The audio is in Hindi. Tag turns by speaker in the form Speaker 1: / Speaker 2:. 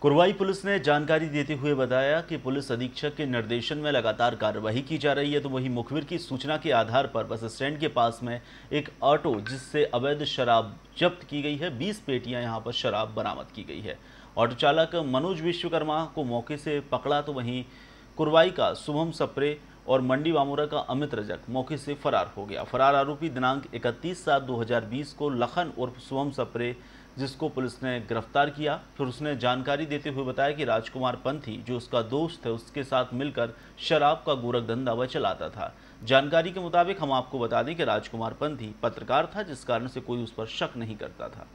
Speaker 1: कुरवाई पुलिस ने जानकारी देते हुए बताया कि पुलिस अधीक्षक के निर्देशन में लगातार कार्रवाई की जा रही है तो वहीं मुखबिर की सूचना के आधार पर बस स्टैंड के पास में एक ऑटो जिससे अवैध शराब जब्त की गई है 20 पेटियां यहां पर शराब बरामद की गई है ऑटो चालक मनोज विश्वकर्मा को मौके से पकड़ा तो वहीं कुरवाई का शुभम सप्रे और मंडी वामोरा का अमित रजक मौके से फरार हो गया फरार आरोपी दिनांक 31 सात 2020 को लखन उर्फ शुभम सप्रे जिसको पुलिस ने गिरफ्तार किया फिर उसने जानकारी देते हुए बताया कि राजकुमार पंथी जो उसका दोस्त है उसके साथ मिलकर शराब का गोरख धंधा वह चलाता था जानकारी के मुताबिक हम आपको बता दें कि राजकुमार पंथी पत्रकार था जिस कारण से कोई उस पर शक नहीं करता था